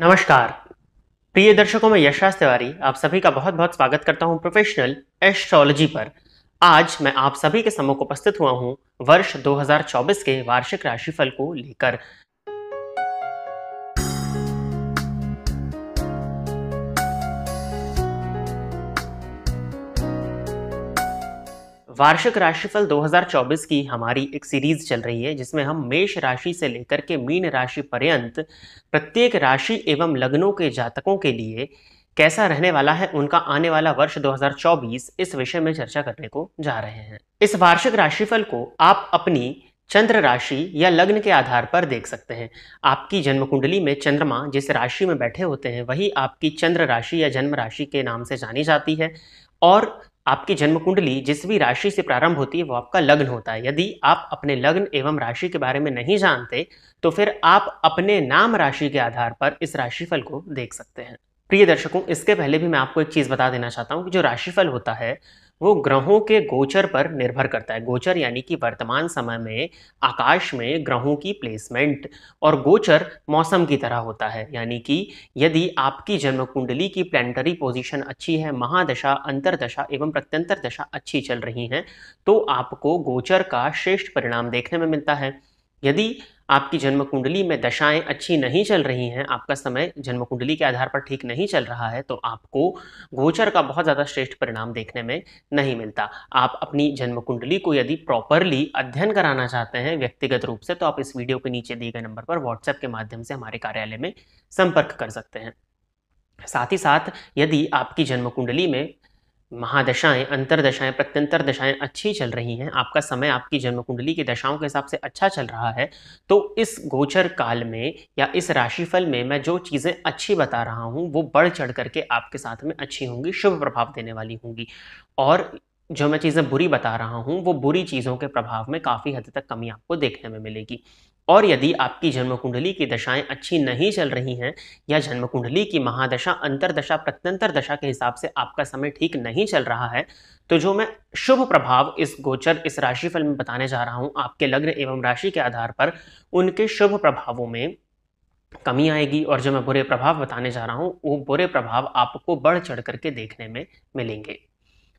नमस्कार प्रिय दर्शकों में यशराज तिवारी आप सभी का बहुत बहुत स्वागत करता हूं प्रोफेशनल एस्ट्रोलॉजी पर आज मैं आप सभी के समूह उपस्थित हुआ हूं वर्ष 2024 के वार्षिक राशिफल को लेकर वार्षिक राशिफल 2024 की हमारी एक सीरीज चल रही है जिसमें हम मेष राशि से लेकर के मीन राशि पर्यंत प्रत्येक राशि एवं लग्नों के जातकों के लिए कैसा रहने वाला है उनका आने वाला वर्ष 2024 इस विषय में चर्चा करने को जा रहे हैं इस वार्षिक राशिफल को आप अपनी चंद्र राशि या लग्न के आधार पर देख सकते हैं आपकी जन्म कुंडली में चंद्रमा जिस राशि में बैठे होते हैं वही आपकी चंद्र राशि या जन्म राशि के नाम से जानी जाती है और आपकी जन्म कुंडली जिस भी राशि से प्रारंभ होती है वो आपका लग्न होता है यदि आप अपने लग्न एवं राशि के बारे में नहीं जानते तो फिर आप अपने नाम राशि के आधार पर इस राशिफल को देख सकते हैं प्रिय दर्शकों इसके पहले भी मैं आपको एक चीज़ बता देना चाहता हूँ कि जो राशिफल होता है वो ग्रहों के गोचर पर निर्भर करता है गोचर यानी कि वर्तमान समय में आकाश में ग्रहों की प्लेसमेंट और गोचर मौसम की तरह होता है यानी कि यदि आपकी जन्म कुंडली की प्लानिटरी पोजीशन अच्छी है महादशा अंतरदशा एवं प्रत्यंतर दशा अच्छी चल रही हैं तो आपको गोचर का श्रेष्ठ परिणाम देखने में मिलता है यदि आपकी जन्म कुंडली में दशाएं अच्छी नहीं चल रही हैं आपका समय जन्म कुंडली के आधार पर ठीक नहीं चल रहा है तो आपको गोचर का बहुत ज़्यादा श्रेष्ठ परिणाम देखने में नहीं मिलता आप अपनी जन्म कुंडली को यदि प्रॉपरली अध्ययन कराना चाहते हैं व्यक्तिगत रूप से तो आप इस वीडियो के नीचे दिए गए नंबर पर व्हाट्सएप के माध्यम से हमारे कार्यालय में संपर्क कर सकते हैं साथ ही साथ यदि आपकी जन्म कुंडली में महादशाएं अंतरदशाएं प्रत्यंतर दशाएं अच्छी चल रही हैं आपका समय आपकी जन्म कुंडली की दशाओं के हिसाब से अच्छा चल रहा है तो इस गोचर काल में या इस राशिफल में मैं जो चीज़ें अच्छी बता रहा हूँ वो बढ़ चढ़ करके आपके साथ में अच्छी होंगी शुभ प्रभाव देने वाली होंगी और जो मैं चीज़ें बुरी बता रहा हूँ वो बुरी चीज़ों के प्रभाव में काफ़ी हद तक कमी आपको देखने में मिलेगी और यदि आपकी जन्म कुंडली की दशाएं अच्छी नहीं चल रही हैं या जन्म कुंडली की महादशा अंतरदशा प्रत्यंतर दशा के हिसाब से आपका समय ठीक नहीं चल रहा है तो जो मैं शुभ प्रभाव इस गोचर इस राशिफल में बताने जा रहा हूं आपके लग्न एवं राशि के आधार पर उनके शुभ प्रभावों में कमी आएगी और जो मैं बुरे प्रभाव बताने जा रहा हूँ वो बुरे प्रभाव आपको बढ़ चढ़ करके देखने में मिलेंगे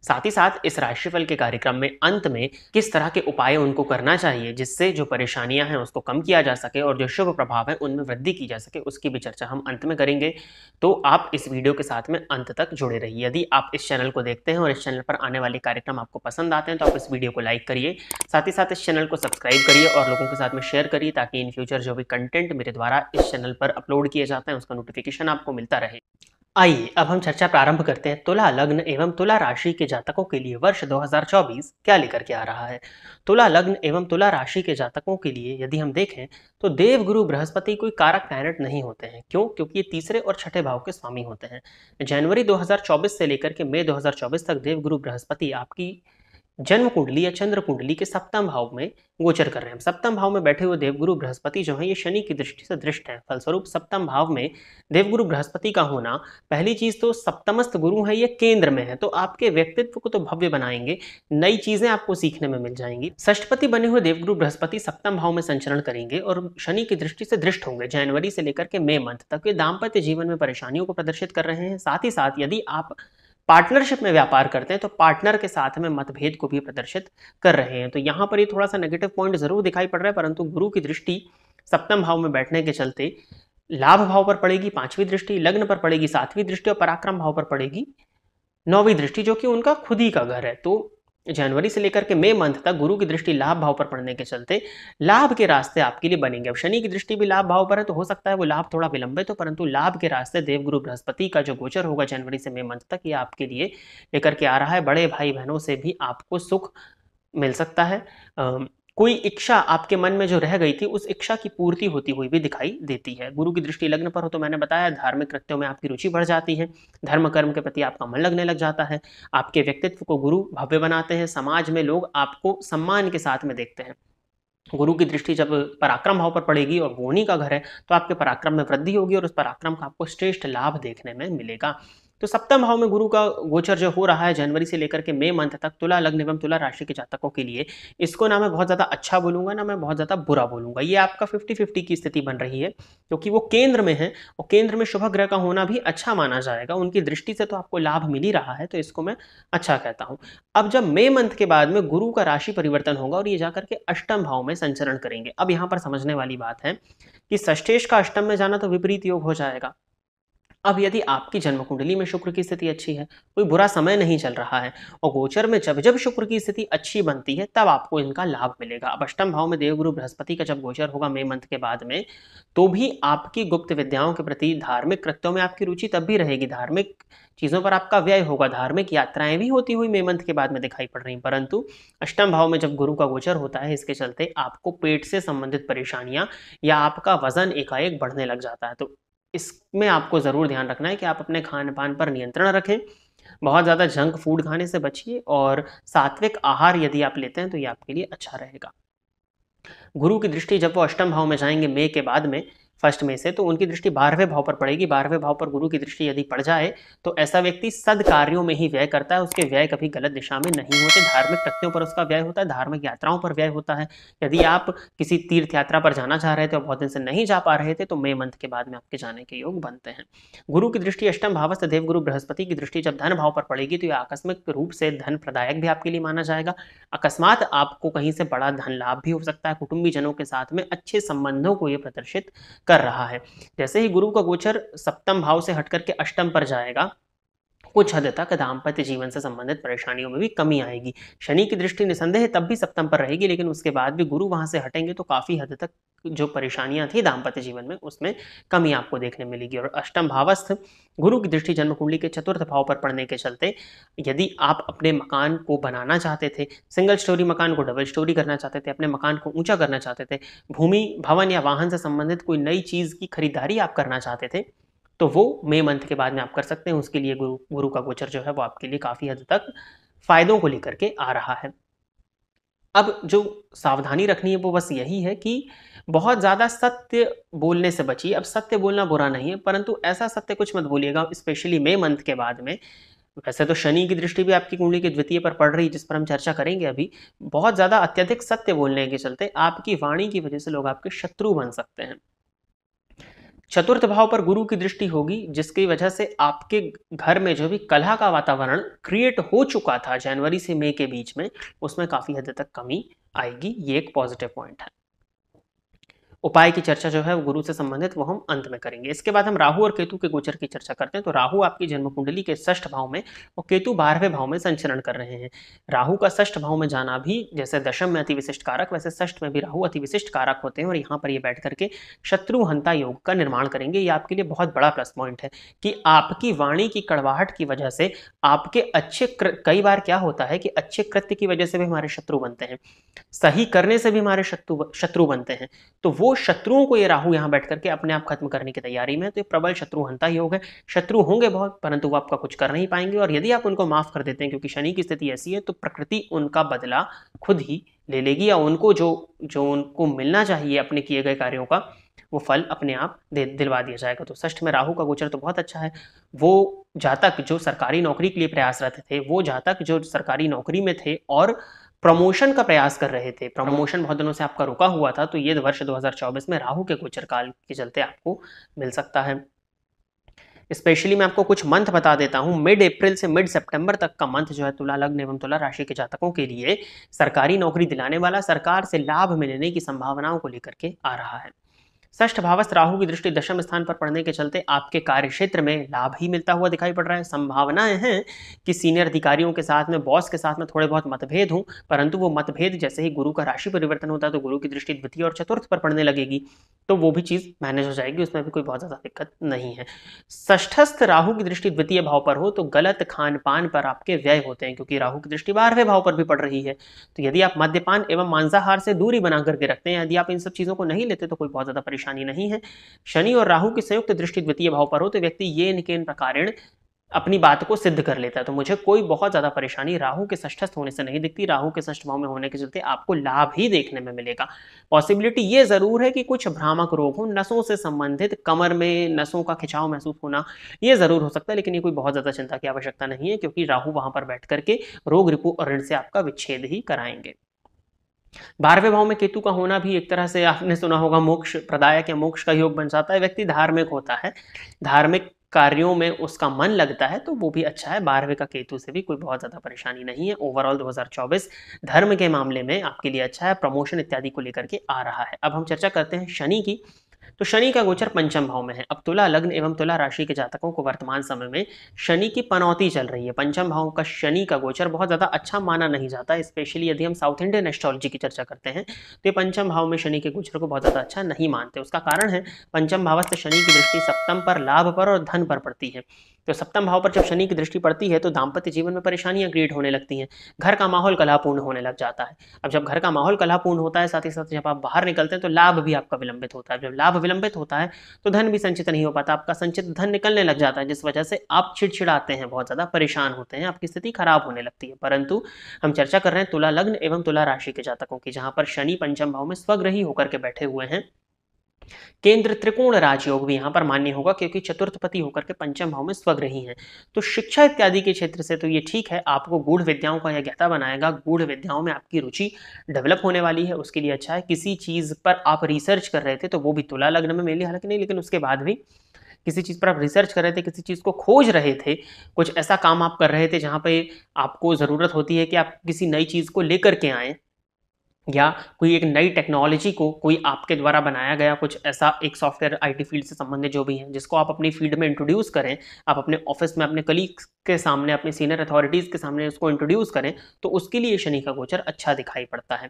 साथ ही साथ इस राशिफल के कार्यक्रम में अंत में किस तरह के उपाय उनको करना चाहिए जिससे जो परेशानियां हैं उसको कम किया जा सके और जो शुभ प्रभाव है उनमें वृद्धि की जा सके उसकी भी चर्चा हम अंत में करेंगे तो आप इस वीडियो के साथ में अंत तक जुड़े रहिए यदि आप इस चैनल को देखते हैं और इस चैनल पर आने वाले कार्यक्रम आपको पसंद आते हैं तो आप इस वीडियो को लाइक करिए साथ ही साथ इस चैनल को सब्सक्राइब करिए और लोगों के साथ में शेयर करिए ताकि इन फ्यूचर जो भी कंटेंट मेरे द्वारा इस चैनल पर अपलोड किए जाते हैं उसका नोटिफिकेशन आपको मिलता रहे आइए अब हम चर्चा प्रारंभ करते हैं तुला लग्न एवं तुला राशि के जातकों के लिए वर्ष 2024 क्या लेकर के आ रहा है तुला लग्न एवं तुला राशि के जातकों के लिए यदि हम देखें तो देव गुरु बृहस्पति कोई कारक प्लैनेट नहीं होते हैं क्यों क्योंकि ये तीसरे और छठे भाव के स्वामी होते हैं जनवरी 2024 से लेकर के मई 2024 तक देव गुरु बृहस्पति आपकी जन्म कुंडली या चंद्र कुंडली के सप्तम भाव में गोचर कर रहे हैं सप्तम भाव में बैठे हुए देवगुरु बृहस्पति जो है ये शनि की दृष्टि से दृष्ट है फलस्वरूप सप्तम भाव में देवगुरु बृहस्पति का होना पहली चीज तो सप्तमस्त गुरु है ये केंद्र में है तो आपके व्यक्तित्व को तो भव्य बनाएंगे नई चीजें आपको सीखने में मिल जाएंगी ष्टपति बने हुए देवगुरु बृहस्पति सप्तम भाव में संचरण करेंगे और शनि की दृष्टि से दृष्ट होंगे जनवरी से लेकर के मई मंथ तक ये दाम्पत्य जीवन में परेशानियों को प्रदर्शित कर रहे हैं साथ ही साथ यदि आप पार्टनरशिप में व्यापार करते हैं तो पार्टनर के साथ में मतभेद को भी प्रदर्शित कर रहे हैं तो यहाँ पर ये थोड़ा सा नेगेटिव पॉइंट जरूर दिखाई पड़ रहा है परंतु गुरु की दृष्टि सप्तम भाव में बैठने के चलते लाभ भाव पर पड़ेगी पांचवी दृष्टि लग्न पर पड़ेगी सातवीं दृष्टि और पराक्रम भाव पर पड़ेगी नौवीं दृष्टि जो कि उनका खुद ही का घर है तो जनवरी से लेकर के मई मंथ तक गुरु की दृष्टि लाभ भाव पर पड़ने के चलते लाभ के रास्ते आपके लिए बनेंगे अब शनि की दृष्टि भी लाभ भाव पर है तो हो सकता है वो लाभ थोड़ा विलंबित हो परंतु लाभ के रास्ते देवगुरु बृहस्पति का जो गोचर होगा जनवरी से मई मंथ तक ये आपके लिए लेकर के आ रहा है बड़े भाई बहनों से भी आपको सुख मिल सकता है कोई इच्छा आपके मन में जो रह गई थी उस इच्छा की पूर्ति होती हुई भी दिखाई देती है गुरु की दृष्टि लग्न पर हो तो मैंने बताया धार्मिक कृत्यों में आपकी रुचि बढ़ जाती है धर्म कर्म के प्रति आपका मन लगने लग जाता है आपके व्यक्तित्व को गुरु भव्य बनाते हैं समाज में लोग आपको सम्मान के साथ में देखते हैं गुरु की दृष्टि जब पराक्रम भाव पर पड़ेगी और गोनी का घर है तो आपके पराक्रम में वृद्धि होगी और उस पराक्रम का आपको श्रेष्ठ लाभ देखने में मिलेगा तो सप्तम भाव में गुरु का गोचर जो हो रहा है जनवरी से लेकर के मई मंथ तक तुला लग्न एवं तुला राशि के जातकों के लिए इसको ना मैं बहुत ज़्यादा अच्छा बोलूँगा ना मैं बहुत ज़्यादा बुरा बोलूँगा ये आपका फिफ्टी फिफ्टी की स्थिति बन रही है क्योंकि वो केंद्र में है और केंद्र में शुभ ग्रह का होना भी अच्छा माना जाएगा उनकी दृष्टि से तो आपको लाभ मिल ही रहा है तो इसको मैं अच्छा कहता हूँ अब जब मई मंथ के बाद में गुरु का राशि परिवर्तन होगा और ये जाकर के अष्टम भाव में संचरण करेंगे अब यहाँ पर समझने वाली बात है कि षष्ठेश का अष्टम में जाना तो विपरीत योग हो जाएगा अब यदि आपकी जन्म कुंडली में शुक्र की स्थिति अच्छी है कोई बुरा समय नहीं चल रहा है और गोचर में जब जब शुक्र की स्थिति अच्छी बनती है तब आपको इनका लाभ मिलेगा अब अष्टम भाव में देवगुरु बृहस्पति का जब गोचर होगा मई मंथ के बाद में तो भी आपकी गुप्त विद्याओं के प्रति धार्मिक कृत्यों में आपकी रुचि तब भी रहेगी धार्मिक चीज़ों पर आपका व्यय होगा धार्मिक यात्राएं भी होती हुई मे मंथ के बाद में दिखाई पड़ रही परंतु अष्टम भाव में जब गुरु का गोचर होता है इसके चलते आपको पेट से संबंधित परेशानियां या आपका वजन एकाएक बढ़ने लग जाता है तो इसमें आपको ज़रूर ध्यान रखना है कि आप अपने खान पान पर नियंत्रण रखें बहुत ज़्यादा जंक फूड खाने से बचिए और सात्विक आहार यदि आप लेते हैं तो ये आपके लिए अच्छा रहेगा गुरु की दृष्टि जब वो अष्टम भाव में जाएंगे मे के बाद में फर्स्ट में से तो उनकी दृष्टि बारहवें भाव पर पड़ेगी बारहवें भाव पर गुरु की दृष्टि यदि पड़ जाए तो ऐसा व्यक्ति सदकार्यों में ही व्यय करता है उसके व्यय कभी गलत दिशा में नहीं होते धार्मिक कृत्यों पर उसका व्यय होता है धार्मिक यात्राओं पर व्यय होता है यदि आप किसी तीर्थ यात्रा पर जाना चाह रहे थे और बहुत दिन से नहीं जा पा रहे थे तो मे मंथ के बाद में आपके जाने के योग बनते हैं गुरु की दृष्टि अष्टम भावस्थ गुरु बृहस्पति की दृष्टि जब धन भाव पर पड़ेगी तो यह आकस्मिक रूप से धन प्रदायक भी आपके लिए माना जाएगा अकस्मात आपको कहीं से बड़ा धन लाभ भी हो सकता है कुटुंबीजनों के साथ में अच्छे संबंधों को यह प्रदर्शित कर कर रहा है जैसे ही गुरु का गोचर सप्तम भाव से हटकर के अष्टम पर जाएगा कुछ हद तक दाम्पत्य जीवन से संबंधित परेशानियों में भी कमी आएगी शनि की दृष्टि निसंदेह तब भी सप्तम पर रहेगी लेकिन उसके बाद भी गुरु वहां से हटेंगे तो काफ़ी हद तक जो परेशानियां थी दाम्पत्य जीवन में उसमें कमी आपको देखने मिलेगी और अष्टम भावस्थ गुरु की दृष्टि जन्म कुंडली के चतुर्थ भाव पर पड़ने के चलते यदि आप अपने मकान को बनाना चाहते थे सिंगल स्टोरी मकान को डबल स्टोरी करना चाहते थे अपने मकान को ऊंचा करना चाहते थे भूमि भवन या वाहन से संबंधित कोई नई चीज़ की खरीदारी आप करना चाहते थे तो वो मई मंथ के बाद में आप कर सकते हैं उसके लिए गुरु गुरु का गोचर जो है वो आपके लिए काफ़ी हद तक फायदों को लेकर के आ रहा है अब जो सावधानी रखनी है वो बस यही है कि बहुत ज़्यादा सत्य बोलने से बचिए अब सत्य बोलना बुरा नहीं है परंतु ऐसा सत्य कुछ मत बोलिएगा स्पेशली मई मंथ के बाद में वैसे तो शनि की दृष्टि भी आपकी कुंडली के द्वितीय पर पड़ रही है जिस पर हम चर्चा करेंगे अभी बहुत ज़्यादा अत्यधिक सत्य बोलने के चलते आपकी वाणी की वजह से लोग आपके शत्रु बन सकते हैं चतुर्थ भाव पर गुरु की दृष्टि होगी जिसकी वजह से आपके घर में जो भी कला का वातावरण क्रिएट हो चुका था जनवरी से मई के बीच में उसमें काफ़ी हद तक कमी आएगी ये एक पॉजिटिव पॉइंट है उपाय की चर्चा जो है वो गुरु से संबंधित वो हम अंत में करेंगे इसके बाद हम राहु और केतु के गोचर की चर्चा करते हैं तो राहु आपकी जन्म कुंडली के षष्ठ भाव में और केतु बारहवें भाव में संचरण कर रहे हैं राहु का षष्ठ भाव में जाना भी जैसे दशम में अति विशिष्ट कारक वैसे षष्ठ में भी राहु अति विशिष्ट कारक होते हैं और यहाँ पर ये बैठ करके शत्रुहंता योग का निर्माण करेंगे ये आपके लिए बहुत बड़ा प्लस पॉइंट है कि आपकी वाणी की कड़वाहट की वजह से आपके अच्छे कई बार क्या होता है कि अच्छे कृत्य की वजह से भी हमारे शत्रु बनते हैं सही करने से भी हमारे शत्रु शत्रु बनते हैं तो वो शत्रुओं को ये राहु यहाँ बैठ करके अपने आप खत्म करने की तैयारी में तो ये प्रबल शत्रु हंता ही हो शत्रु होंगे बहुत परंतु वो आपका कुछ कर नहीं पाएंगे और यदि आप उनको माफ कर देते हैं क्योंकि शनि की स्थिति ऐसी है तो प्रकृति उनका बदला खुद ही ले लेगी या उनको जो जो उनको मिलना चाहिए अपने किए गए कार्यों का वो फल अपने आप दे दिलवा दिया जाएगा तो षष्ठ में राहु का गोचर तो बहुत अच्छा है वो जातक जो सरकारी नौकरी के लिए प्रयासरत थे वो जातक जो सरकारी नौकरी में थे और प्रमोशन का प्रयास कर रहे थे हाँ। प्रमोशन बहुत दिनों से आपका रुका हुआ था तो ये वर्ष 2024 में राहु के गोचर काल के चलते आपको मिल सकता है स्पेशली मैं आपको कुछ मंथ बता देता हूँ मिड अप्रैल से मिड सितंबर तक का मंथ जो है तुला लग्न एवं तुला राशि के जातकों के लिए सरकारी नौकरी दिलाने वाला सरकार से लाभ मिलने की संभावनाओं को लेकर के आ रहा है ष्ठ भावस्थ राहु की दृष्टि दशम स्थान पर पड़ने के चलते आपके कार्य क्षेत्र में लाभ ही मिलता हुआ दिखाई पड़ रहा है संभावनाएं हैं कि सीनियर अधिकारियों के साथ में बॉस के साथ में थोड़े बहुत मतभेद हूं परंतु वो मतभेद जैसे ही गुरु का राशि परिवर्तन होता है तो गुरु की दृष्टि द्वितीय और चतुर्थ पर पड़ने लगेगी तो वो भी चीज़ मैनेज हो जाएगी उसमें भी कोई बहुत ज़्यादा दिक्कत नहीं है ष्ठस्थ राहु की दृष्टि द्वितीय भाव पर हो तो गलत खान पान पर आपके व्यय होते हैं क्योंकि राहु की दृष्टि बारहवें भाव पर भी पड़ रही है तो यदि आप मद्यपान एवं मांसाहार से दूरी बना करके रखते हैं यदि आप इन सब चीज़ों को नहीं लेते तो कोई बहुत ज़्यादा परेशान परेशानी नहीं है शनि और राहु की संयुक्त दृष्टि द्वितीय भाव पर हो तो व्यक्ति ये इनके इन अपनी बात को सिद्ध कर लेता है तो मुझे कोई बहुत ज़्यादा परेशानी राहु के षष्ठस्थ होने से नहीं दिखती राहु के षष्ठ भाव में होने के चलते आपको लाभ ही देखने में मिलेगा पॉसिबिलिटी ये ज़रूर है कि कुछ भ्रामक रोग हो नसों से संबंधित कमर में नसों का खिंचाव महसूस होना ये ज़रूर हो सकता है लेकिन ये कोई बहुत ज़्यादा चिंता की आवश्यकता नहीं है क्योंकि राहु वहां पर बैठ करके रोग रिपो और ऋण से आपका विच्छेद ही कराएंगे बारहवें भाव में केतु का होना भी एक तरह से आपने सुना होगा मोक्ष प्रदायक या मोक्ष का योग बन जाता है व्यक्ति धार्मिक होता है धार्मिक कार्यों में उसका मन लगता है तो वो भी अच्छा है बारहवें का केतु से भी कोई बहुत ज़्यादा परेशानी नहीं है ओवरऑल 2024 धर्म के मामले में आपके लिए अच्छा है प्रमोशन इत्यादि को लेकर के आ रहा है अब हम चर्चा करते हैं शनि की तो शनि का गोचर पंचम भाव में है अब तुला लग्न एवं तुला राशि के जातकों को वर्तमान समय में शनि की पनौती चल रही है पंचम भाव का शनि का गोचर बहुत ज़्यादा अच्छा माना नहीं जाता स्पेशली यदि हम साउथ इंडियन एस्ट्रोलॉजी की चर्चा करते हैं तो ये पंचम भाव में शनि के गोचर को बहुत ज़्यादा अच्छा नहीं मानते उसका कारण है पंचम भाव से शनि की दृष्टि सप्तम पर लाभ पर और धन पर पड़ती है तो सप्तम भाव पर जब शनि की दृष्टि पड़ती है तो दाम्पत्य जीवन में परेशानियां क्रिएट होने लगती हैं घर का माहौल कलापूर्ण होने लग जाता है अब जब घर का माहौल कलापूर्ण होता है साथ ही साथ जब आप बाहर निकलते हैं तो लाभ भी आपका विलंबित होता है जब लाभ विलंबित होता है तो धन भी संचित नहीं हो पाता आपका संचित धन निकलने लग जाता है जिस वजह से आप छिड़छिड़ाते हैं बहुत ज़्यादा परेशान होते हैं आपकी स्थिति खराब होने लगती है परंतु हम चर्चा कर रहे हैं तुला लग्न एवं तुला राशि के जातकों की जहां पर शनि पंचम भाव में स्वग्रही होकर के बैठे हुए हैं केंद्र त्रिकोण राजयोग भी यहाँ पर मान्य होगा क्योंकि चतुर्थपति होकर के पंचम भाव में स्वग्रही हैं तो शिक्षा इत्यादि के क्षेत्र से तो ये ठीक है आपको गूढ़ विद्याओं का यह ज्ञाता बनाएगा गूढ़ विद्याओं में आपकी रुचि डेवलप होने वाली है उसके लिए अच्छा है किसी चीज़ पर आप रिसर्च कर रहे थे तो वो भी तुला लग्न में मेनली हालांकि नहीं लेकिन उसके बाद भी किसी चीज़ पर आप रिसर्च कर रहे थे किसी चीज़ को खोज रहे थे कुछ ऐसा काम आप कर रहे थे जहाँ पर आपको ज़रूरत होती है कि आप किसी नई चीज़ को लेकर के आएँ या कोई एक नई टेक्नोलॉजी को कोई आपके द्वारा बनाया गया कुछ ऐसा एक सॉफ्टवेयर आईटी फील्ड से संबंधित जो भी है जिसको आप अपनी फील्ड में इंट्रोड्यूस करें आप अपने ऑफिस में अपने कलीग्स के सामने अपने सीनियर अथॉरिटीज़ के सामने उसको इंट्रोड्यूस करें तो उसके लिए शनि का गोचर अच्छा दिखाई पड़ता है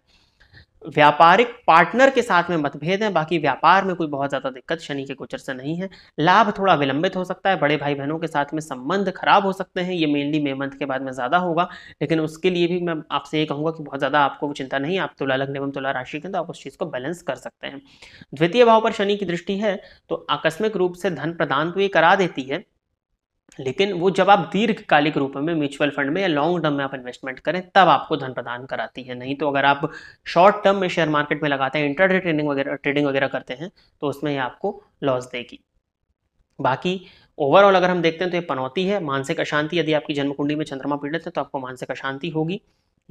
व्यापारिक पार्टनर के साथ में मतभेद हैं बाकी व्यापार में कोई बहुत ज़्यादा दिक्कत शनि के गोचर से नहीं है लाभ थोड़ा विलंबित हो सकता है बड़े भाई बहनों के साथ में संबंध खराब हो सकते हैं ये मेनली मे मंथ के बाद में ज़्यादा होगा लेकिन उसके लिए भी मैं आपसे ये कहूँगा कि बहुत ज़्यादा आपको चिंता नहीं आप तुला लग्न एवं तुला राशि के तो आप उस चीज़ को बैलेंस कर सकते हैं द्वितीय भाव पर शनि की दृष्टि है तो आकस्मिक रूप से धन प्रदान तो ये करा देती है लेकिन वो जब आप दीर्घकालिक रूप में म्यूचुअल फंड में या लॉन्ग टर्म में आप इन्वेस्टमेंट करें तब आपको धन प्रदान कराती है नहीं तो अगर आप शॉर्ट टर्म में शेयर मार्केट में लगाते हैं इंटरडे ट्रेडिंग वगैरह ट्रेडिंग वगैरह करते हैं तो उसमें ये आपको लॉस देगी बाकी ओवरऑल अगर हम देखते हैं तो ये पनौती है मानसिक अशांति यदि आपकी जन्मकुंडी में चंद्रमा पीड़ित है तो आपको मानसिक अशांति होगी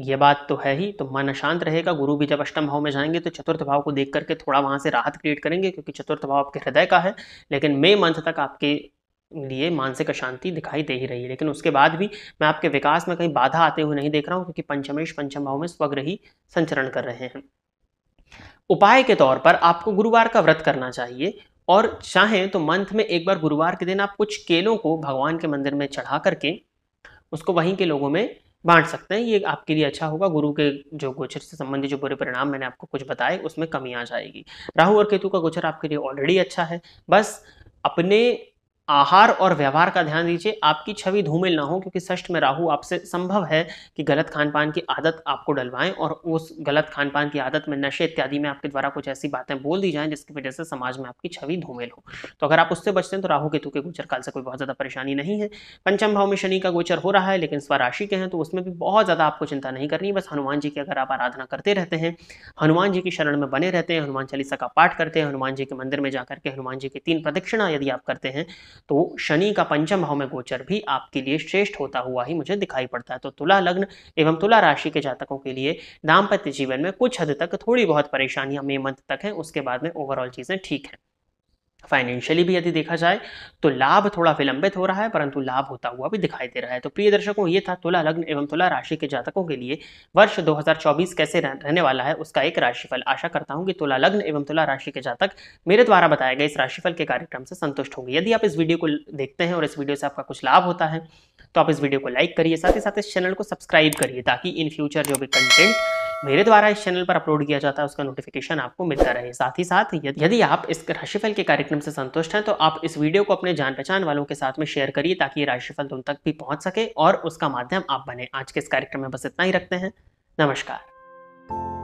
ये बात तो है ही तो मन अशांत रहेगा गुरु भी जब अष्टम भाव में जाएंगे तो चतुर्थ भाव को देख करके थोड़ा वहाँ से राहत क्रिएट करेंगे क्योंकि चतुर्थ भाव आपके हृदय का है लेकिन मई मंथ तक आपके लिए मानसिक अशांति दिखाई दे ही रही है लेकिन उसके बाद भी मैं आपके विकास में कहीं बाधा आते हुए नहीं देख रहा हूँ क्योंकि पंचमेश पंचम भाव में स्वग्रही संचरण कर रहे हैं उपाय के तौर पर आपको गुरुवार का व्रत करना चाहिए और चाहें तो मंथ में एक बार गुरुवार के दिन आप कुछ केलों को भगवान के मंदिर में चढ़ा करके उसको वहीं के लोगों में बांट सकते हैं ये आपके लिए अच्छा होगा गुरु के जो गोचर से संबंधित जो बुरे परिणाम मैंने आपको कुछ बताए उसमें कमी आ जाएगी राहु और केतु का गोचर आपके लिए ऑलरेडी अच्छा है बस अपने आहार और व्यवहार का ध्यान दीजिए आपकी छवि धूमिल ना हो क्योंकि षष्ठ में राहु आपसे संभव है कि गलत खान पान की आदत आपको डलवाएं और उस गलत खान पान की आदत में नशे इत्यादि में आपके द्वारा कुछ ऐसी बातें बोल दी जाएं जिसकी वजह से समाज में आपकी छवि धूमिल हो तो अगर आप उससे बचते हैं तो राहू केतु के गोचर काल से कोई बहुत ज़्यादा परेशानी नहीं है पंचम भाव में शनि का गोचर हो रहा है लेकिन स्वराशि के हैं तो उसमें भी बहुत ज़्यादा आपको चिंता नहीं करनी बस हनुमान जी की अगर आप आराधना करते रहते हैं हनुमान जी की शरण में बने रहते हैं हनुमान चालीसा का पाठ करते हैं हनुमान जी के मंदिर में जा करके हनुमान जी की तीन प्रदक्षिणा यदि आप करते हैं तो शनि का पंचम भाव में गोचर भी आपके लिए श्रेष्ठ होता हुआ ही मुझे दिखाई पड़ता है तो तुला लग्न एवं तुला राशि के जातकों के लिए दाम्पत्य जीवन में कुछ हद तक थोड़ी बहुत परेशानियां मे मंथ तक हैं उसके बाद में ओवरऑल चीज़ें ठीक हैं फाइनेंशियली भी यदि देखा जाए तो लाभ थोड़ा विलंबित हो रहा है परंतु लाभ होता हुआ भी दिखाई दे रहा है तो प्रिय दर्शकों ये था तुला लग्न एवं तुला राशि के जातकों के लिए वर्ष 2024 कैसे रहने वाला है उसका एक राशिफल आशा करता हूँ कि तुला लग्न एवं तुला राशि के जातक मेरे द्वारा बताए गए इस राशिफल के कार्यक्रम से संतुष्ट होंगे यदि आप इस वीडियो को देखते हैं और इस वीडियो से आपका कुछ लाभ होता है तो आप इस वीडियो को लाइक करिए साथ ही साथ इस चैनल को सब्सक्राइब करिए ताकि इन फ्यूचर जो भी कंटेंट मेरे द्वारा इस चैनल पर अपलोड किया जाता है उसका नोटिफिकेशन आपको मिलता रहे साथ ही साथ यदि आप इस राशिफल के कार्यक्रम से संतुष्ट हैं तो आप इस वीडियो को अपने जान पहचान वालों के साथ में शेयर करिए ताकि ये राशिफल उन तक भी पहुंच सके और उसका माध्यम आप बने आज के इस कार्यक्रम में बस इतना ही रखते हैं नमस्कार